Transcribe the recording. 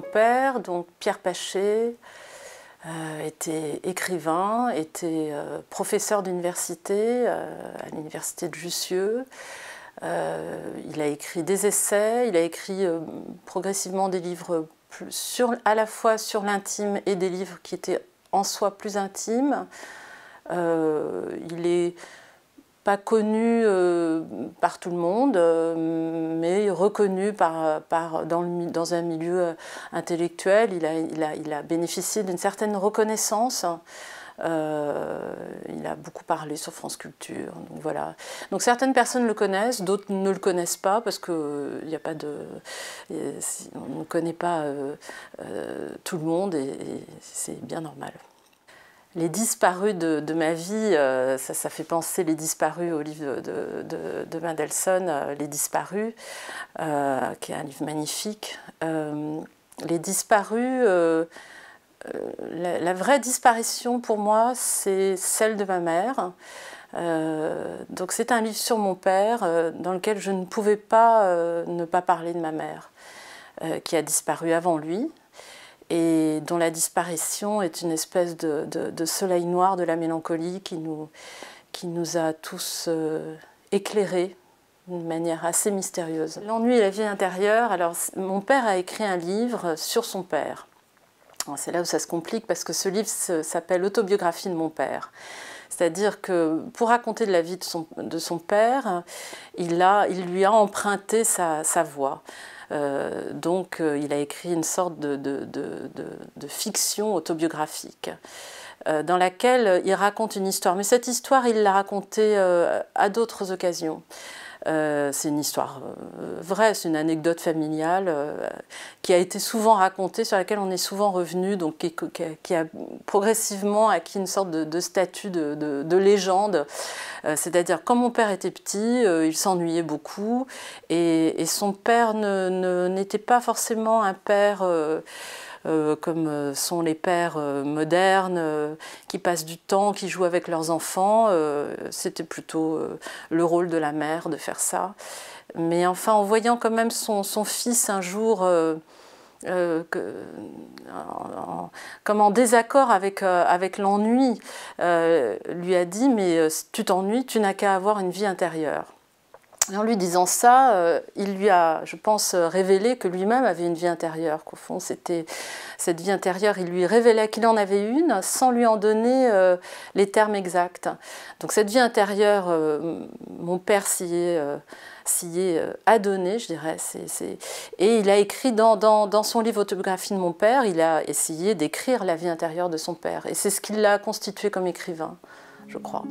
père, donc Pierre Paché, euh, était écrivain, était euh, professeur d'université euh, à l'université de Jussieu. il a écrit des essais, il a écrit progressivement des livres sur, à la fois sur l'intime et des livres qui étaient en soi plus intimes. il est pas connu euh, par tout le monde, euh, mais reconnu par, dans, le, dans un milieu euh, intellectuel. Il a, il a, bénéficié d'une certaine reconnaissance. il a beaucoup parlé sur France Culture. Donc, voilà. donc certaines personnes le connaissent, d'autres ne le connaissent pas parce qu'on a pas de. on ne connaît pas tout le monde et c'est bien normal les disparus de, ma vie, euh, ça, fait penser les disparus au livre de, Mendelssohn, euh, Les disparus, euh, qui est un livre magnifique. les disparus, la, vraie disparition pour moi, c'est celle de ma mère. donc c'est un livre sur mon père dans lequel je ne pouvais pas ne pas parler de ma mère qui a disparu avant lui et dont la disparition est une espèce de, soleil noir de la mélancolie qui nous, qui nous a tous euh, éclairés d'une manière assez mystérieuse. L'ennui et la vie intérieure, alors mon père a écrit un livre sur son père. C'est là où ça se complique parce que ce livre s'appelle Autobiographie de mon père. C'est-à-dire que pour raconter de la vie de son, de son père, il, il lui a emprunté sa voix. Euh, donc euh, il a écrit une sorte de, fiction autobiographique euh, dans laquelle il raconte une histoire. Mais cette histoire, il l'a racontée à d'autres occasions. Euh, c'est une histoire euh, vraie, c'est une anecdote familiale euh, qui a été souvent racontée, sur laquelle on est souvent revenu, donc qui, a, progressivement acquis une sorte de, de statut de, légende. C'est-à-dire, quand mon père était petit, il s'ennuyait beaucoup et, son père n'était pas forcément un père euh, comme euh, sont les pères euh, modernes, qui passent du temps, qui jouent avec leurs enfants. C'était plutôt le rôle de la mère de faire ça. Mais enfin, en voyant quand même son, fils un jour... comme en désaccord avec, l'ennui, lui a dit, mais tu t'ennuies, tu n'as qu'à avoir une vie intérieure en lui disant ça, euh, il lui a, je pense, révélé que lui-même avait une vie intérieure, qu'au fond, c'était cette vie intérieure, il lui révélait qu'il en avait une sans lui en donner euh, les termes exacts. Donc cette vie intérieure, euh, mon père s'y est, est adonné, je dirais. Et il a écrit dans, dans, dans, son livre Autobiographie de mon père, il a essayé d'écrire la vie intérieure de son père. Et c'est ce qui l'a constitué comme écrivain, je crois.